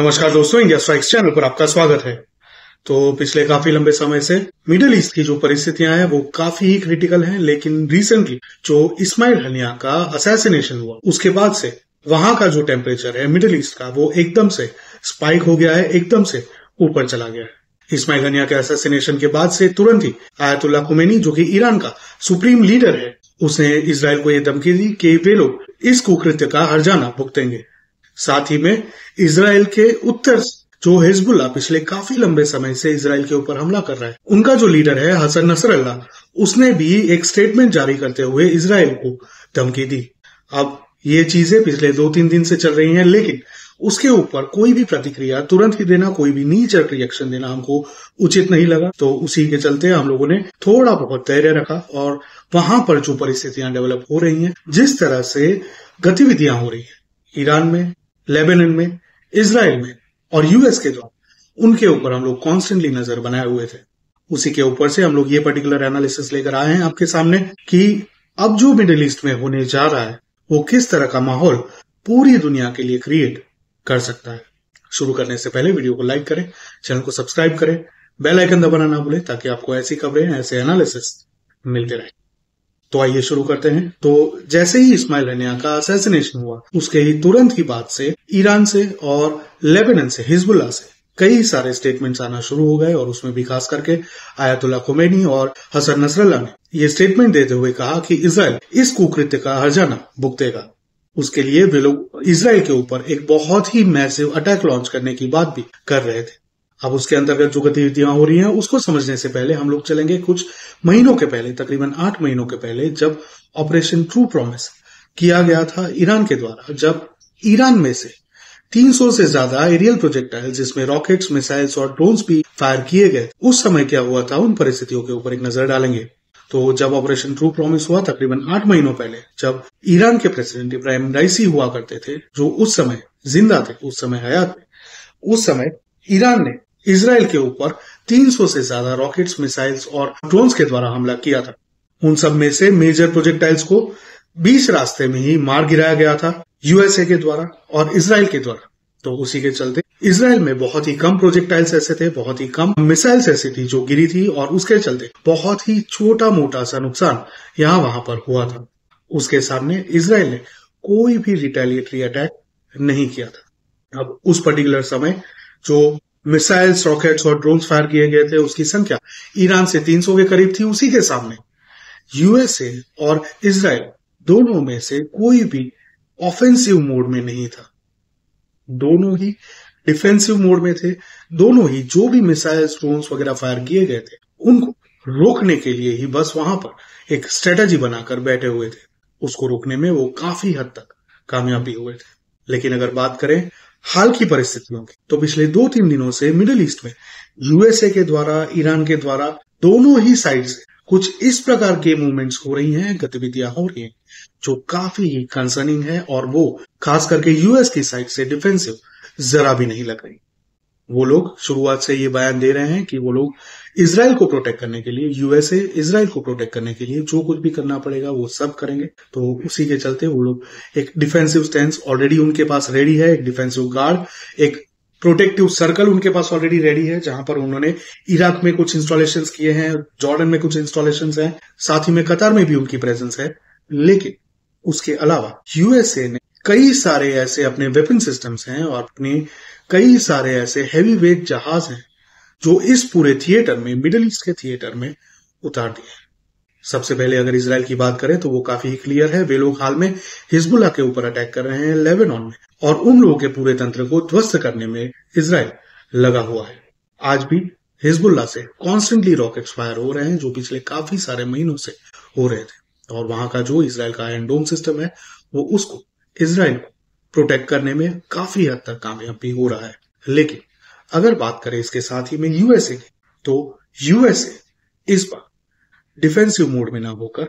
नमस्कार दोस्तों India strikes channel पर आपका स्वागत है तो पिछले काफी लंबे समय से मिडिल ईस्ट की जो परिस्थितियां हैं वो काफी ही क्रिटिकल हैं लेकिन रिसेंटली जो इस्माइल हनिया का असैसिनेशन हुआ उसके बाद से वहां का जो टेम्परेचर है मिडिल ईस्ट का वो एकदम से स्पाइक हो गया है एकदम से ऊपर चला गया है इस्माइल हनिया के असैसिनेशन के बाद से तुरंत ही आयतुल्ला कुमेनी जो कि ईरान का सुप्रीम लीडर है उसने इसराइल को यह धमकी दी कि वे लोग इस कुकृत्य का जाना भुगतेंगे साथ ही में इसराइल के उत्तर जो हिजबुल्ला पिछले काफी लंबे समय से इसराइल के ऊपर हमला कर रहा है उनका जो लीडर है हसन अल्लाह उसने भी एक स्टेटमेंट जारी करते हुए इसराइल को धमकी दी अब ये चीजें पिछले दो तीन दिन से चल रही हैं लेकिन उसके ऊपर कोई भी प्रतिक्रिया तुरंत ही देना कोई भी नीचर रिएक्शन देना हमको उचित नहीं लगा तो उसी के चलते हम लोगों ने थोड़ा बहुत धैर्य रखा और वहां पर जो परिस्थितियां डेवलप हो रही हैं जिस तरह से गतिविधियां हो रही है ईरान में लेबनान में इसराइल में और यूएस के जो उनके ऊपर हम लोग कॉन्स्टेंटली नजर बनाए हुए थे उसी के ऊपर से हम लोग ये पर्टिकुलर एनालिसिस लेकर आए हैं आपके सामने कि अब जो मिडिल ईस्ट में होने जा रहा है वो किस तरह का माहौल पूरी दुनिया के लिए क्रिएट कर सकता है शुरू करने से पहले वीडियो को लाइक करें चैनल को सब्सक्राइब करें बेल आइकन दबाना ना भूलें ताकि आपको ऐसी खबरें ऐसे एनालिसिस मिलते रहे तो आइए शुरू करते हैं तो जैसे ही इस्माइल रनिया का असैसिनेशन हुआ उसके ही तुरंत की बात से ईरान से और लेबन से हिजबुल्ला से कई सारे स्टेटमेंट्स आना शुरू हो गए और उसमें भी खास करके आयतुल्ला खुमेनी और हसन नसरल्ला ने ये स्टेटमेंट देते हुए कहा कि इसराइल इस कुकृत्य का हर्जाना भुगतेगा उसके लिए वे लोग इसराइल के ऊपर एक बहुत ही मैसिव अटैक लॉन्च करने की बात भी कर रहे थे अब उसके अंतर्गत जो गतिविधियां हो रही हैं उसको समझने से पहले हम लोग चलेंगे कुछ महीनों के पहले तकरीबन आठ महीनों के पहले जब ऑपरेशन ट्रू प्रॉमिस किया गया था ईरान के द्वारा जब ईरान में से 300 से ज्यादा एरियल प्रोजेक्टाइल जिसमें रॉकेट्स मिसाइल्स और ड्रोन्स भी फायर किए गए उस समय क्या हुआ था उन परिस्थितियों के ऊपर एक नजर डालेंगे तो जब ऑपरेशन ट्रू प्रॉमिस हुआ तकरीबन आठ महीनों पहले जब ईरान के प्रेसिडेंट इब्राहिम राइसी हुआ करते थे जो उस समय जिंदा थे उस समय हयात थे उस समय ईरान ने इसराइल के ऊपर 300 से ज्यादा रॉकेट्स मिसाइल्स और ड्रोन्स के द्वारा हमला किया था उन सब में से मेजर प्रोजेक्टाइल्स को बीच रास्ते में ही मार गिराया गया था यूएसए के द्वारा और इसराइल के द्वारा तो उसी के चलते इसराइल में बहुत ही कम प्रोजेक्टाइल्स ऐसे थे बहुत ही कम मिसाइल्स ऐसी थी जो गिरी थी और उसके चलते बहुत ही छोटा मोटा सा नुकसान यहाँ वहां पर हुआ था उसके सामने इसराइल ने कोई भी रिटेलिएटरी अटैक नहीं किया था अब उस पर्टिकुलर समय जो मिसाइल्स रॉकेट्स और ड्रोन फायर किए गए थे उसकी संख्या ईरान से 300 के करीब थी उसी के सामने यूएसए और इसराइल दोनों में से कोई भी ऑफेंसिव मोड में नहीं था दोनों ही डिफेंसिव मोड में थे दोनों ही जो भी मिसाइल्स ड्रोन्स वगैरह फायर किए गए थे उनको रोकने के लिए ही बस वहां पर एक स्ट्रेटेजी बनाकर बैठे हुए थे उसको रोकने में वो काफी हद तक कामयाबी हुए थे लेकिन अगर बात करें हाल की परिस्थितियों की तो पिछले दो तीन दिनों से मिडिल ईस्ट में यूएसए के द्वारा ईरान के द्वारा दोनों ही साइड से कुछ इस प्रकार के मूवमेंट्स हो रही हैं गतिविधियां हो रही हैं जो काफी ही कंसर्निंग है और वो खास करके यूएस की साइड से डिफेंसिव जरा भी नहीं लग रही वो लोग शुरुआत से ये बयान दे रहे हैं कि वो लोग इसराइल को प्रोटेक्ट करने के लिए यूएसए इसराइल को प्रोटेक्ट करने के लिए जो कुछ भी करना पड़ेगा वो सब करेंगे तो उसी के चलते वो लोग एक डिफेंसिव स्टैंड ऑलरेडी उनके पास रेडी है एक डिफेंसिव गार्ड एक प्रोटेक्टिव सर्कल उनके पास ऑलरेडी रेडी है जहां पर उन्होंने इराक में कुछ इंस्टॉलेशन किए हैं जॉर्डन में कुछ इंस्टॉलेशन है साथ ही में कतार में भी उनकी प्रेजेंस है लेकिन उसके अलावा यूएसए ने कई सारे ऐसे अपने वेपन सिस्टम्स हैं और अपने कई सारे ऐसे हैवी वेट जहाज हैं जो इस पूरे थिएटर में मिडल ईस्ट के थिएटर में उतार दिए सबसे पहले अगर इसराइल की बात करें तो वो काफी क्लियर है वे लोग हाल में हिजबुल्ला के ऊपर अटैक कर रहे हैं लेबेनॉन में और उन लोगों के पूरे तंत्र को ध्वस्त करने में इसराइल लगा हुआ है आज भी हिजबुल्ला से कॉन्स्टेंटली रॉकेट फायर हो रहे हैं जो पिछले काफी सारे महीनों से हो रहे थे और वहां का जो इसराइल का एंडोम सिस्टम है वो उसको इसराइल को प्रोटेक्ट करने में काफी हद तक कामयाब भी हो रहा है लेकिन अगर बात करें इसके साथ ही में यूएसए की तो यूएसए इस बार डिफेंसिव मोड में ना होकर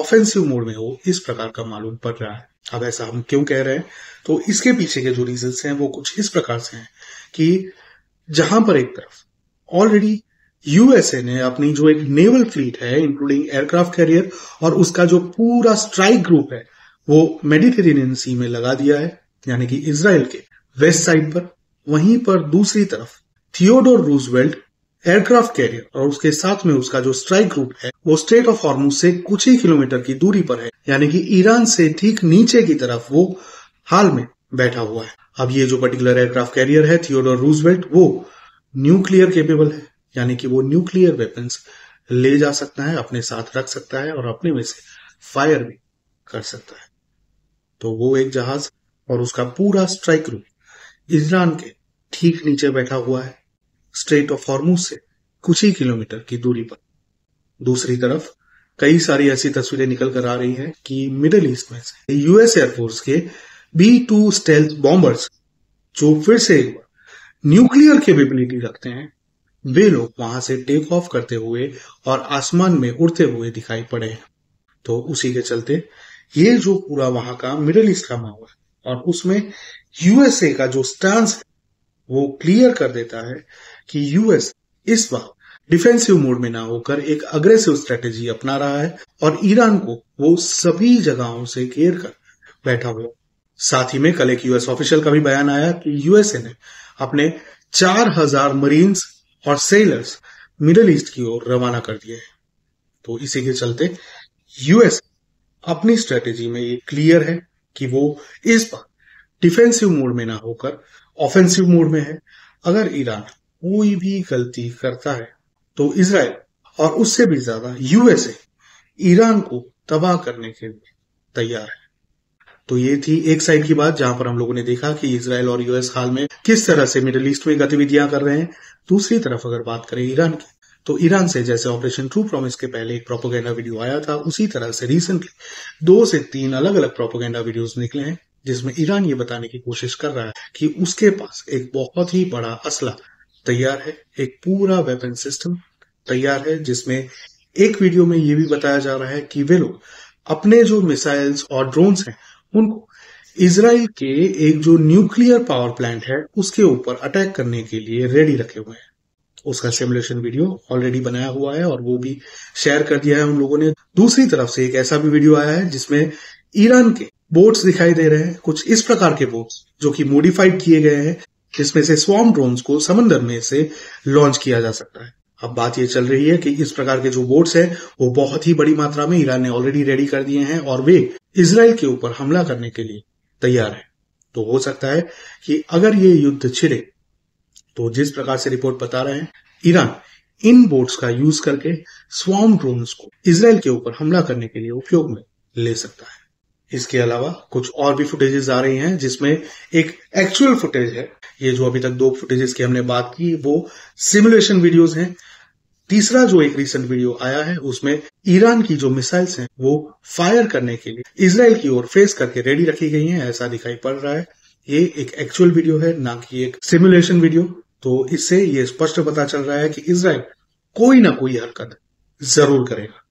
ऑफेंसिव मोड में हो इस प्रकार का मालूम पड़ रहा है अब ऐसा हम क्यों कह रहे हैं तो इसके पीछे के जो रीजन हैं वो कुछ इस प्रकार से हैं कि जहां पर एक तरफ ऑलरेडी यूएसए ने अपनी जो एक नेवल फ्लीट है इंक्लूडिंग एयरक्राफ्ट कैरियर और उसका जो पूरा स्ट्राइक ग्रुप है वो मेडिटेरेनियन सी में लगा दिया है यानी कि इसराइल के वेस्ट साइड पर वहीं पर दूसरी तरफ थियोडोर रूजवेल्ट एयरक्राफ्ट कैरियर और उसके साथ में उसका जो स्ट्राइक ग्रुप है वो स्टेट ऑफ हॉर्मूज से कुछ ही किलोमीटर की दूरी पर है यानी कि ईरान से ठीक नीचे की तरफ वो हाल में बैठा हुआ है अब ये जो पर्टिकुलर एयरक्राफ्ट कैरियर है थियोडोर रूजवेल्ट वो न्यूक्लियर केपेबल है यानी कि वो न्यूक्लियर वेपन ले जा सकता है अपने साथ रख सकता है और अपने में से फायर भी कर सकता है तो वो एक जहाज और उसका पूरा स्ट्राइक क्रू इजरान के ठीक नीचे बैठा हुआ है स्ट्रेट ऑफ हॉर्मूज से कुछ ही किलोमीटर की दूरी पर दूसरी तरफ कई सारी ऐसी तस्वीरें निकल कर आ रही हैं कि मिडिल ईस्ट में से यूएस एयरफोर्स के बी टू स्टेल्थ बॉम्बर्स जो फिर से एक बार न्यूक्लियर केपेबिलिटी रखते हैं वे लोग वहां से टेक ऑफ करते हुए और आसमान में उड़ते हुए दिखाई पड़े हैं तो उसी के चलते ये जो पूरा वहां का मिडिल ईस्ट का माहौल है और उसमें यूएसए का जो स्टांस वो क्लियर कर देता है कि यूएस इस वक्त डिफेंसिव मोड में ना होकर एक अग्रेसिव स्ट्रेटेजी अपना रहा है और ईरान को वो सभी जगहों से घेर कर बैठा हुआ साथ ही में कल एक यूएस ऑफिशियल का भी बयान आया कि यूएसए ने अपने 4000 मरीन्स और सेलर्स मिडल ईस्ट की ओर रवाना कर दिए हैं तो इसी के चलते यूएस अपनी स्ट्रेटेजी में ये क्लियर है कि वो इस बार डिफेंसिव मोड में ना होकर ऑफेंसिव मोड में है अगर ईरान कोई भी गलती करता है तो इसराइल और उससे भी ज्यादा यूएसए ईरान को तबाह करने के लिए तैयार है तो ये थी एक साइड की बात जहां पर हम लोगों ने देखा कि इसराइल और यूएस हाल में किस तरह से मिडल ईस्ट में गतिविधियां कर रहे हैं दूसरी तरफ अगर बात करें ईरान की तो ईरान से जैसे ऑपरेशन ट्रू प्रॉमिस के पहले एक प्रोपोगेंडा वीडियो आया था उसी तरह से रिसेंटली दो से तीन अलग अलग प्रोपोगेंडा वीडियोस निकले हैं जिसमें ईरान ये बताने की कोशिश कर रहा है कि उसके पास एक बहुत ही बड़ा असला तैयार है एक पूरा वेपन सिस्टम तैयार है जिसमें एक वीडियो में ये भी बताया जा रहा है कि वे लोग अपने जो मिसाइल्स और ड्रोन्स हैं उनको इसराइल के एक जो न्यूक्लियर पावर प्लांट है उसके ऊपर अटैक करने के लिए रेडी रखे हुए हैं उसका सिमुलेशन वीडियो ऑलरेडी बनाया हुआ है और वो भी शेयर कर दिया है उन लोगों ने दूसरी तरफ से एक ऐसा भी वीडियो आया है जिसमें ईरान के बोट्स दिखाई दे रहे हैं कुछ इस प्रकार के बोट्स जो कि मॉडिफाइड किए गए हैं जिसमें से स्वाम ड्रोन्स को समंदर में से लॉन्च किया जा सकता है अब बात यह चल रही है कि इस प्रकार के जो बोट्स हैं वो बहुत ही बड़ी मात्रा में ईरान ने ऑलरेडी रेडी कर दिए हैं और वे इसराइल के ऊपर हमला करने के लिए तैयार है तो हो सकता है कि अगर ये युद्ध छिड़े तो जिस प्रकार से रिपोर्ट बता रहे हैं ईरान इन बोट्स का यूज करके स्वाम ड्रोन्स को इसराइल के ऊपर हमला करने के लिए उपयोग में ले सकता है इसके अलावा कुछ और भी फुटेजेस आ रही हैं जिसमें एक एक्चुअल फुटेज है ये जो अभी तक दो फुटेजेस की हमने बात की वो सिमुलेशन वीडियोस हैं तीसरा जो एक रिसेंट वीडियो आया है उसमें ईरान की जो मिसाइल्स हैं वो फायर करने के लिए इसराइल की ओर फेस करके रेडी रखी गई हैं ऐसा दिखाई पड़ रहा है ये एक एक्चुअल वीडियो है ना कि एक सिमुलेशन वीडियो तो इससे यह स्पष्ट पता चल रहा है कि इसराइल कोई ना कोई हरकत जरूर करेगा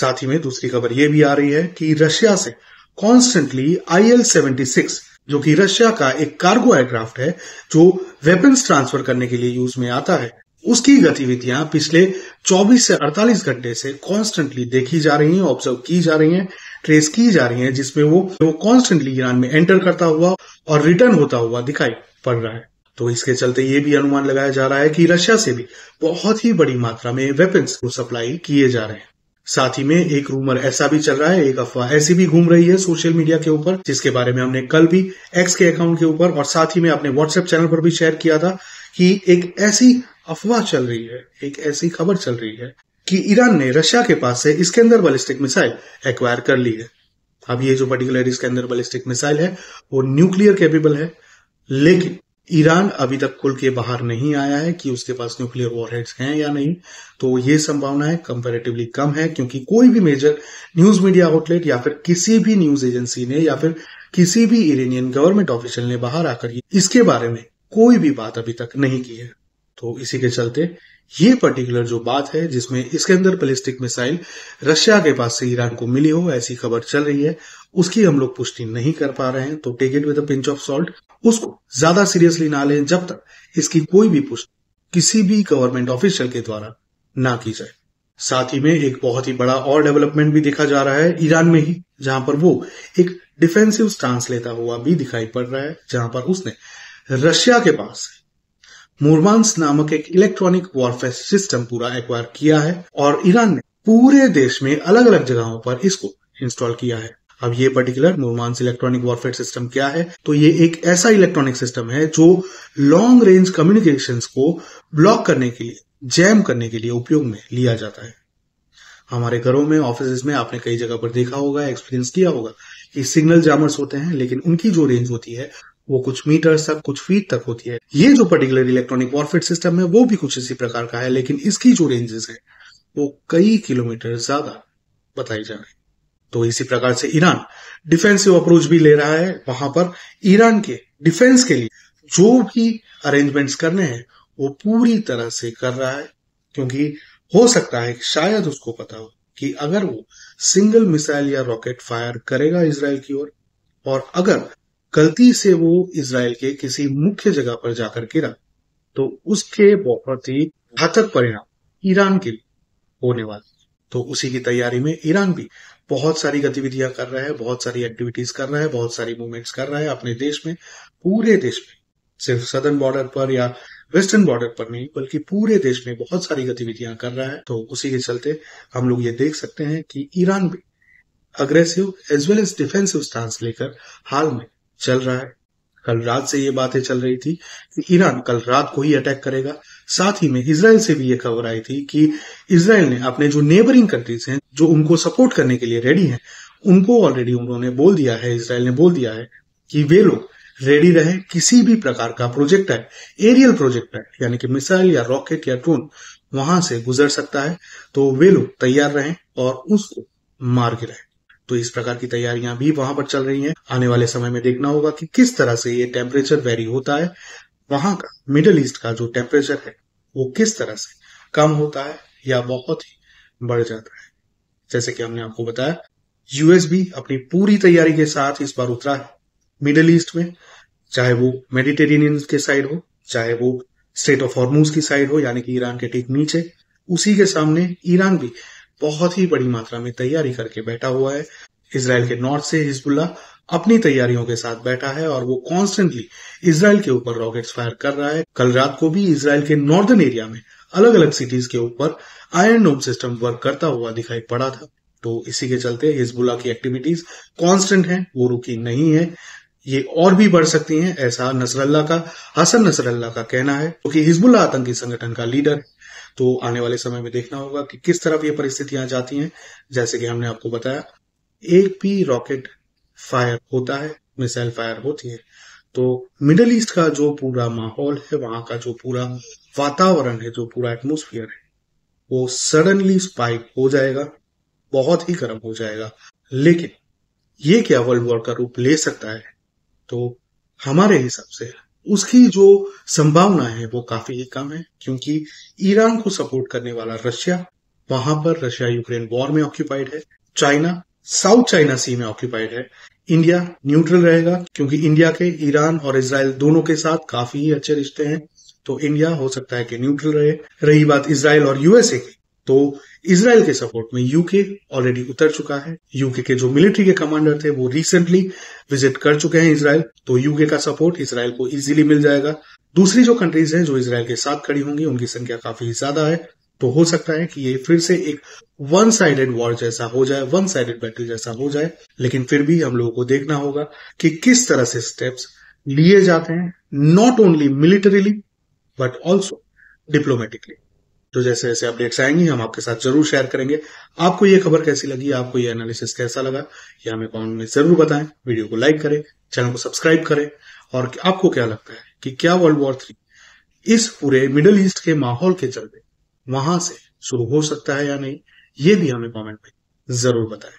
साथ ही में दूसरी खबर यह भी आ रही है कि रशिया से constantly I L seventy six जो कि रशिया का एक कार्गो एयरक्राफ्ट है जो वेपन्स ट्रांसफर करने के लिए यूज में आता है उसकी गतिविधियां पिछले 24 से 48 घंटे से कॉन्स्टेंटली देखी जा रही हैं ऑब्जर्व की जा रही हैं ट्रेस की जा रही हैं जिसमें वो वो कॉन्स्टेंटली ईरान में एंटर करता हुआ और रिटर्न होता हुआ दिखाई पड़ रहा है तो इसके चलते ये भी अनुमान लगाया जा रहा है कि रशिया से भी बहुत ही बड़ी मात्रा में वेपन्स को सप्लाई किए जा रहे हैं साथ ही में एक रूमर ऐसा भी चल रहा है एक अफवाह ऐसी भी घूम रही है सोशल मीडिया के ऊपर जिसके बारे में हमने कल भी एक्स के अकाउंट के ऊपर और साथ ही में अपने व्हाट्सएप चैनल पर भी शेयर किया था कि एक ऐसी अफवाह चल रही है एक ऐसी खबर चल रही है कि ईरान ने रशिया के पास से इसके अंदर बलिस्टिक मिसाइल एक्वायर कर ली है अब ये जो पर्टिकुलर इसके अंदर बलिस्टिक मिसाइल है वो न्यूक्लियर कैपेबल है लेकिन ईरान अभी तक खुल के बाहर नहीं आया है कि उसके पास न्यूक्लियर वॉरहेड्स हैं या नहीं तो ये संभावना है कंपेरेटिवली कम है क्योंकि कोई भी मेजर न्यूज मीडिया आउटलेट या फिर किसी भी न्यूज एजेंसी ने या फिर किसी भी इरानियन गवर्नमेंट ऑफिशियल ने बाहर आकर इसके बारे में कोई भी बात अभी तक नहीं की है तो इसी के चलते ये पर्टिकुलर जो बात है जिसमें इसके अंदर बैलिस्टिक मिसाइल रशिया के पास से ईरान को मिली हो ऐसी खबर चल रही है उसकी हम लोग पुष्टि नहीं कर पा रहे हैं तो take it with pinch of salt उसको ज्यादा सीरियसली ना लें जब तक इसकी कोई भी पुष्टि किसी भी गवर्नमेंट ऑफिशियल के द्वारा ना की जाए साथ ही में एक बहुत ही बड़ा और डेवलपमेंट भी देखा जा रहा है ईरान में ही जहां पर वो एक डिफेंसिव स्टांस लेता हुआ भी दिखाई पड़ रहा है जहां पर उसने रशिया के पास मुरमांस नामक एक इलेक्ट्रॉनिक वॉरफेयर सिस्टम पूरा एक्वायर किया है और ईरान ने पूरे देश में अलग अलग जगहों पर इसको इंस्टॉल किया है अब ये particular Murmansk electronic warfare system क्या है तो ये एक ऐसा इलेक्ट्रॉनिक सिस्टम है जो लॉन्ग रेंज कम्युनिकेशन को ब्लॉक करने के लिए जैम करने के लिए उपयोग में लिया जाता है हमारे घरों में ऑफिस में आपने कई जगह पर देखा होगा एक्सपीरियंस किया होगा कि सिग्नल जामर्स होते हैं लेकिन उनकी जो रेंज होती है वो कुछ मीटर तक कुछ फीट तक होती है ये जो पर्टिकुलर इलेक्ट्रॉनिक वॉरफेट सिस्टम है वो भी कुछ इसी प्रकार का है लेकिन इसकी जो रेंजेस है वो कई किलोमीटर ज्यादा बताई जा रही तो इसी प्रकार से ईरान डिफेंसिव अप्रोच भी ले रहा है वहां पर ईरान के डिफेंस के लिए जो भी अरेंजमेंट्स करने हैं वो पूरी तरह से कर रहा है क्योंकि हो सकता है कि शायद उसको पता हो कि अगर वो सिंगल मिसाइल या रॉकेट फायर करेगा इसराइल की ओर और, और अगर गलती से वो इसराइल के किसी मुख्य जगह पर जाकर गिरा तो उसके बहुत ही घातक परिणाम ईरान के लिए होने वाले तो उसी की तैयारी में ईरान भी बहुत सारी गतिविधियां कर रहा है बहुत सारी एक्टिविटीज कर रहा है बहुत सारी मूवमेंट्स कर रहा है अपने देश में पूरे देश में सिर्फ सदर्न बॉर्डर पर या वेस्टर्न बॉर्डर पर नहीं बल्कि पूरे देश में बहुत सारी गतिविधियां कर रहा है तो उसी के चलते हम लोग ये देख सकते हैं कि ईरान भी aggressive as well as defensive stance लेकर हाल में चल रहा है कल रात से ये बातें चल रही थी कि ईरान कल रात को ही अटैक करेगा साथ ही में इसराइल से भी ये खबर आई थी कि इसराइल ने अपने जो नेबरिंग कंट्रीज हैं जो उनको सपोर्ट करने के लिए रेडी हैं उनको ऑलरेडी उन्होंने बोल दिया है इसराइल ने बोल दिया है कि वे लोग रेडी रहे किसी भी प्रकार का प्रोजेक्ट है एरियल प्रोजेक्ट है यानी कि मिसाइल या रॉकेट या ड्रोन वहां से गुजर सकता है तो वे लोग तैयार रहें और उसको मार गिराएं तो इस प्रकार की तैयारियां भी वहां पर चल रही हैं आने वाले समय में देखना होगा कि किस तरह से ये टेम्परेचर वेरी होता है वहां का मिडल ईस्ट का जो टेम्परेचर है वो किस तरह से कम होता है या बहुत ही बढ़ जाता है जैसे कि हमने आपको बताया यूएस भी अपनी पूरी तैयारी के साथ इस बार उतरा है मिडल ईस्ट में चाहे वो मेडिटेरेनियन के साइड हो चाहे वो स्टेट ऑफ हॉर्मूज की साइड हो यानी कि ईरान के ठीक नीचे उसी के सामने ईरान भी बहुत ही बड़ी मात्रा में तैयारी करके बैठा हुआ है इसराइल के नॉर्थ से हिजबुल्ला अपनी तैयारियों के साथ बैठा है और वो कॉन्स्टेंटली इसराइल के ऊपर रॉकेट फायर कर रहा है कल रात को भी इसराइल के नॉर्दर्न एरिया में अलग अलग सिटीज के ऊपर आयरन डोम सिस्टम वर्क करता हुआ दिखाई पड़ा था तो इसी के चलते हिजबुल्ला की एक्टिविटीज कांस्टेंट हैं वो रुकी नहीं है ये और भी बढ़ सकती हैं ऐसा नसरल्ला का हसन नसरल्ला का कहना है क्योंकि तो हिजबुल्ला आतंकी संगठन का लीडर तो आने वाले समय में देखना होगा कि किस तरफ ये परिस्थितियां जाती हैं जैसे कि हमने आपको बताया एक भी रॉकेट फायर होता है मिसाइल फायर होती है तो मिडल ईस्ट का जो पूरा माहौल है वहां का जो पूरा वातावरण है जो पूरा एटमोस्फियर है वो सडनली स्पाइक हो जाएगा बहुत ही गर्म हो जाएगा लेकिन ये क्या वर्ल्ड वॉर का रूप ले सकता है तो हमारे हिसाब से उसकी जो संभावना है वो काफी ही कम है क्योंकि ईरान को सपोर्ट करने वाला रशिया वहां पर रशिया यूक्रेन वॉर में ऑक्यूपाइड है चाइना साउथ चाइना सी में ऑक्यूपाइड है इंडिया न्यूट्रल रहेगा क्योंकि इंडिया के ईरान और इसराइल दोनों के साथ काफी ही अच्छे रिश्ते हैं तो इंडिया हो सकता है कि न्यूट्रल रहे रही बात इसराइल और यूएसए की तो इसराइल के सपोर्ट में यूके ऑलरेडी उतर चुका है यूके के जो मिलिट्री के कमांडर थे वो रिसेंटली विजिट कर चुके हैं इसराइल तो यूके का सपोर्ट इसराइल को इजीली मिल जाएगा दूसरी जो कंट्रीज हैं जो इसराइल के साथ खड़ी होंगी उनकी संख्या काफी ज्यादा है तो हो सकता है कि ये फिर से एक वन साइडेड वॉर जैसा हो जाए वन साइडेड बैटल जैसा हो जाए लेकिन फिर भी हम लोगों को देखना होगा कि किस तरह से स्टेप्स लिए जाते हैं not only militarily but also diplomatically तो जैसे जैसे अपडेट्स आएंगे हम आपके साथ जरूर शेयर करेंगे आपको ये खबर कैसी लगी आपको ये एनालिसिस कैसा लगा यह हमें कमेंट में जरूर बताएं वीडियो को लाइक करें चैनल को सब्सक्राइब करें और आपको क्या लगता है कि क्या वर्ल्ड वॉर थ्री इस पूरे मिडल ईस्ट के माहौल के चलते वहां से शुरू हो सकता है या नहीं ये भी हमें कमेंट में जरूर बताएं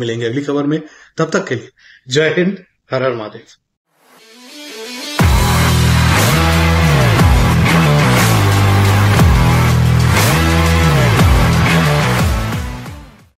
मिलेंगे अगली खबर में तब तक के लिए जय हिंद हर हर महादेव